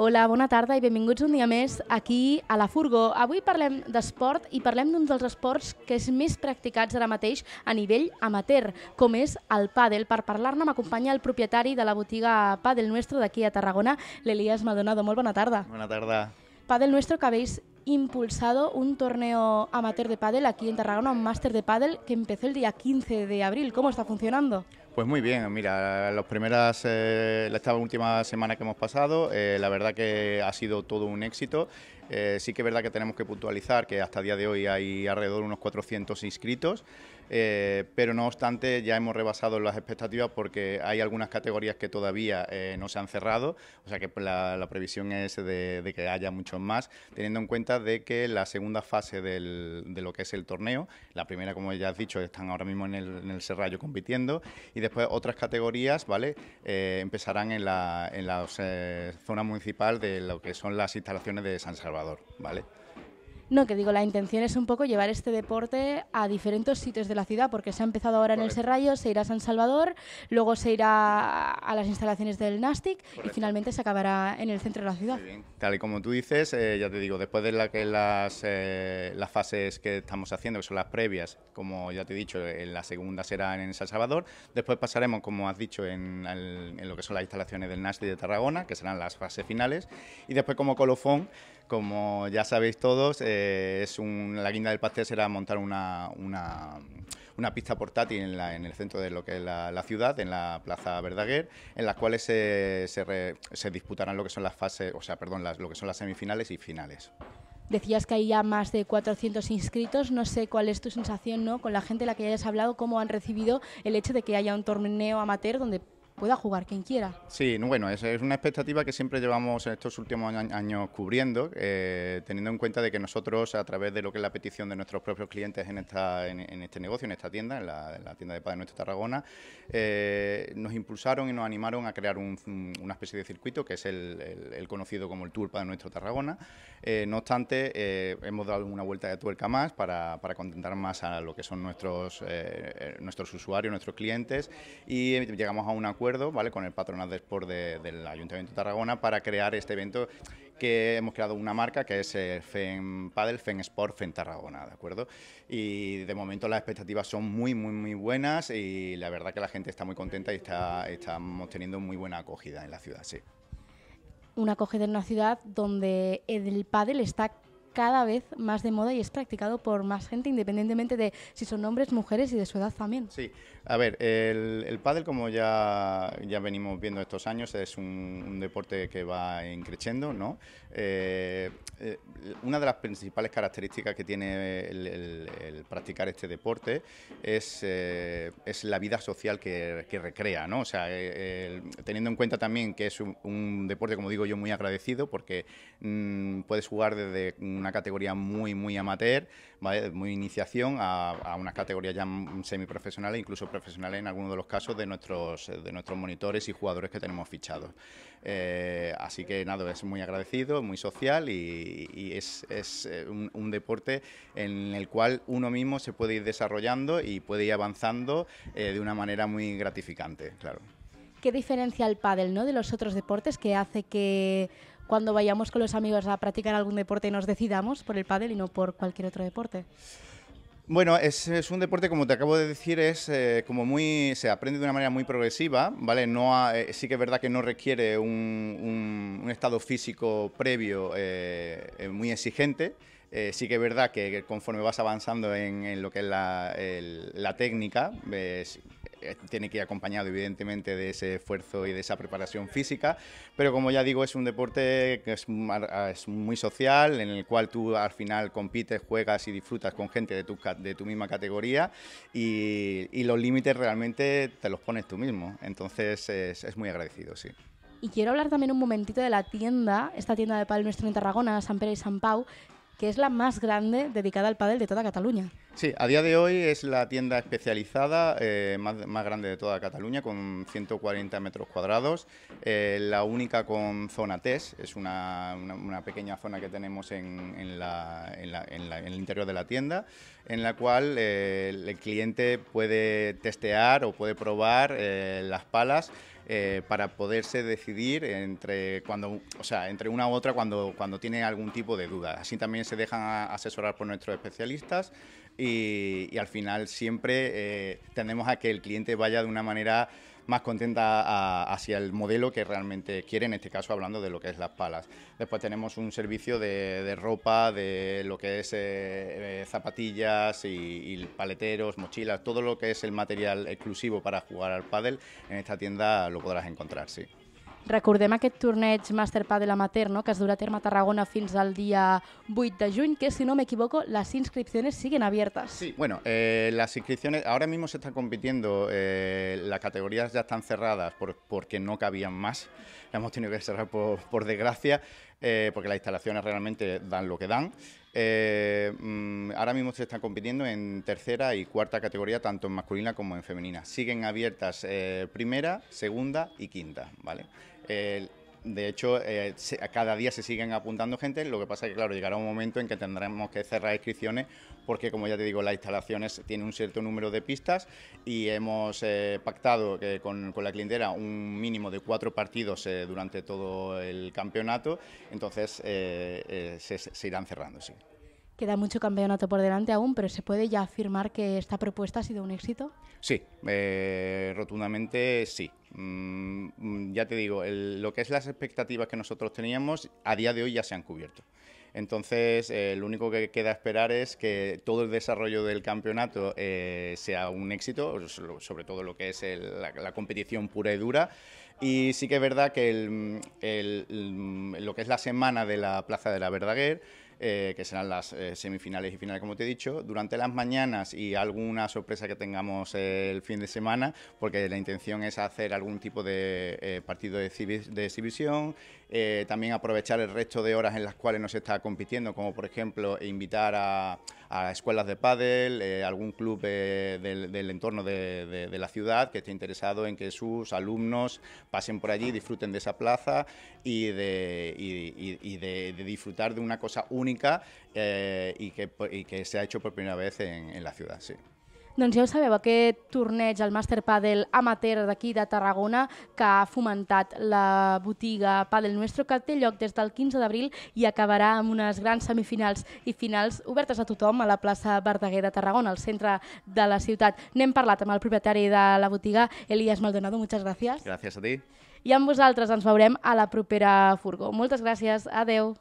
Hola, bona tarda i benvinguts un dia més aquí a La Furgó. Avui parlem d'esport i parlem d'un dels esports que és més practicats ara mateix a nivell amateur, com és el pàdel. Per parlar-ne m'acompanya el propietari de la botiga Pàdel Nuestro d'aquí a Tarragona, l'Elias Maldonado. Molt bona tarda. Bona tarda. Pàdel Nuestro que habéis impulsado un torneo amateur de pádel aquí en Tarragona, un máster de pádel que empezó el día 15 de abril. ¿Cómo está funcionando? Pues muy bien, mira, las primeras, eh, esta última semana que hemos pasado, eh, la verdad que ha sido todo un éxito. Eh, sí que es verdad que tenemos que puntualizar que hasta día de hoy hay alrededor de unos 400 inscritos, pero no obstante ya hemos rebasado las expectativas porque hay algunas categorías que todavía no se han cerrado, o sea que la, previsión es de, que haya muchos más, teniendo en cuenta de que la segunda fase de lo que es el torneo, la primera como ya has dicho, están ahora mismo en el, en el Serrallo compitiendo y de después otras categorías, ¿vale? Eh, empezarán en la, eh, zona municipal de lo que son las instalaciones de San Salvador, ¿vale? No, que digo, la intención es un poco llevar este deporte a diferentes sitios de la ciudad, porque se ha empezado ahora en el Serrallo, se irá a San Salvador, luego se irá a las instalaciones del NASTIC y finalmente se acabará en el centro de la ciudad. Tal y como tú dices, eh, ya te digo, después de las, eh, las fases que estamos haciendo, que son las previas, como ya te he dicho, en eh, la segunda será en San Salvador, después pasaremos, como has dicho, en, en lo que son las instalaciones del NASTIC de Tarragona, que serán las fases finales, y después como colofón como ya sabéis todos, eh, es la guinda del pastel será montar una, pista portátil en, el centro de lo que es la, ciudad, en la Plaza Verdaguer, en las cuales se, disputarán lo que son las fases, o sea, perdón, las, lo que son las semifinales y finales. Decías que hay ya más de 400 inscritos, no sé cuál es tu sensación ¿no? con la gente a la que hayas hablado, cómo han recibido el hecho de que haya un torneo amateur donde pueda jugar quien quiera. Sí, bueno, es, es una expectativa que siempre llevamos en estos últimos años cubriendo, eh, teniendo en cuenta de que nosotros, a través de lo que es la petición de nuestros propios clientes en, esta, en, este negocio, en esta tienda, en la, tienda de Padre Nuestro Tarragona, eh, nos impulsaron y nos animaron a crear una especie de circuito que es el, conocido como el Tour Padre Nuestro Tarragona. Eh, no obstante, hemos dado una vuelta de tuerca más para, para contentar más a lo que son nuestros, nuestros usuarios, nuestros clientes, y llegamos a un acuerdo ¿vale? con el patronal de Sport del Ayuntamiento de Tarragona para crear este evento que hemos creado una marca que es el eh, FEN Padel, FEN Sport, FEN Tarragona, ¿de acuerdo? Y de momento las expectativas son muy, muy, muy buenas y la verdad que la gente está muy contenta y está, estamos teniendo muy buena acogida en la ciudad, sí. Una acogida en una ciudad donde el pádel está cada vez más de moda y es practicado por más gente, independientemente de si son hombres, mujeres y de su edad también. Sí, a ver, el, el pádel, como ya, ya venimos viendo estos años, es un, deporte que va creciendo, ¿no? Eh, eh, una de las principales características que tiene el, practicar este deporte es, eh, es la vida social que, recrea, ¿no? O sea, teniendo en cuenta también que es un, deporte, como digo yo, muy agradecido porque mm, puedes jugar desde una una categoría muy, muy amateur, muy iniciación, a, unas categorías ya semiprofesionales, incluso profesionales en algunos de los casos de nuestros, de nuestros monitores y jugadores que tenemos fichados. Eh, así que nada, es muy agradecido, muy social y, es, eh, un, deporte en el cual uno mismo se puede ir desarrollando y puede ir avanzando eh, de una manera muy gratificante, claro. ¿Qué diferencia el pádel ¿no? de los otros deportes que hace que cuando vayamos con los amigos a practicar algún deporte y nos decidamos por el pádel y no por cualquier otro deporte? Bueno, es, un deporte, como te acabo de decir, es eh, como muy, se aprende de una manera muy progresiva, ¿vale? No eh, sí que es verdad que no requiere un, estado físico previo eh, muy exigente. sí que es verdad que conforme vas avanzando en, lo que es la, técnica, eh, tiene que ir acompañado evidentemente de ese esfuerzo y de esa preparación física, pero como ya digo es un deporte que es, ah, muy social, en el cual tú al final compites, juegas y disfrutas con gente de tu, misma categoría y, los límites realmente te los pones tú mismo, entonces es, muy agradecido, sí. Y quiero hablar también un momentito de la tienda, esta tienda de pádel nuestro en Tarragona, San Pérez y San Pau, que es la más grande dedicada al pádel de toda Cataluña. Sí, a día de hoy es la tienda especializada eh, más, grande de toda Cataluña, con 140 metros cuadrados. Eh, la única con zona test, es una, pequeña zona que tenemos en, el interior de la tienda, en la cual eh, el cliente puede testear o puede probar las palas. para poderse decidir entre cuando sea entre una u otra cuando cuando tiene algún tipo de duda así también se dejan asesorar por nuestros especialistas y, al final siempre eh, tendemos a que el cliente vaya de una manera más contenta hacia el modelo que realmente quiere, en este caso hablando de lo que es las palas. Después tenemos un servicio de, ropa, de lo que es eh, eh, zapatillas y, paleteros, mochilas, todo lo que es el material exclusivo para jugar al pádel, en esta tienda lo podrás encontrar, sí. Recordem aquest torneig Masterpad de la materno no? que es durà a Tarragona fins al dia 8 de juny, que si no me equivoco, las inscripciones siguen abiertas. Sí, bueno, eh, las inscripciones, ahora mismo se están compitiendo, eh, las categorías ya están cerradas porque no cabían más, hemos tenido que cerrar por, desgracia, eh, porque las instalaciones realmente dan lo que dan. Mm, ahora mismo se están compitiendo en tercera y cuarta categoría, tanto en masculina como en femenina. Siguen abiertas primera, segunda y quinta, ¿vale? de hecho, eh, cada día se siguen apuntando gente, lo que pasa es que, claro, llegará un momento en que tendremos que cerrar inscripciones porque, como ya te digo, las instalaciones tienen un cierto número de pistas y hemos eh, pactado con, la clientela un mínimo de cuatro partidos eh, durante todo el campeonato, entonces se, irán cerrando, Queda mucho campeonato por delante aún, pero ¿se puede ya afirmar que esta propuesta ha sido un éxito? Sí, rotundamente sí. Mm, ya te digo, lo que es las expectativas que nosotros teníamos, a día de hoy ya se han cubierto. Entonces, eh, lo único que queda esperar es que todo el desarrollo del campeonato eh, sea un éxito, sobre todo lo que es la, competición pura y dura. Y sí que es verdad que mm, lo que es la semana de la Plaza de la Verdaguer, eh, que serán las eh, semifinales y finales, como te he dicho, durante las mañanas y alguna sorpresa que tengamos el fin de semana, porque la intención es hacer algún tipo de eh, partido de, de exhibición, también aprovechar el resto de horas en las cuales no se está compitiendo, como por ejemplo invitar a a escuelas de pádel, eh, algún club eh, del, entorno de, la ciudad que esté interesado en que sus alumnos pasen por allí, disfruten de esa plaza y de, disfrutar de una cosa única eh, y, que, se ha hecho por primera vez en, la ciudad. Doncs ja ho sabeu, aquest torneig, el Master Padel Amateur d'aquí de Tarragona, que ha fomentat la botiga Padel Nuestro, que té lloc des del 15 d'abril i acabarà amb unes grans semifinals i finals obertes a tothom a la plaça Verdaguer de Tarragona, al centre de la ciutat. N'hem parlat amb el propietari de la botiga, Elias Maldonado, moltes gràcies. Gràcies a ti. I amb vosaltres ens veurem a la propera furgó. Moltes gràcies, adeu.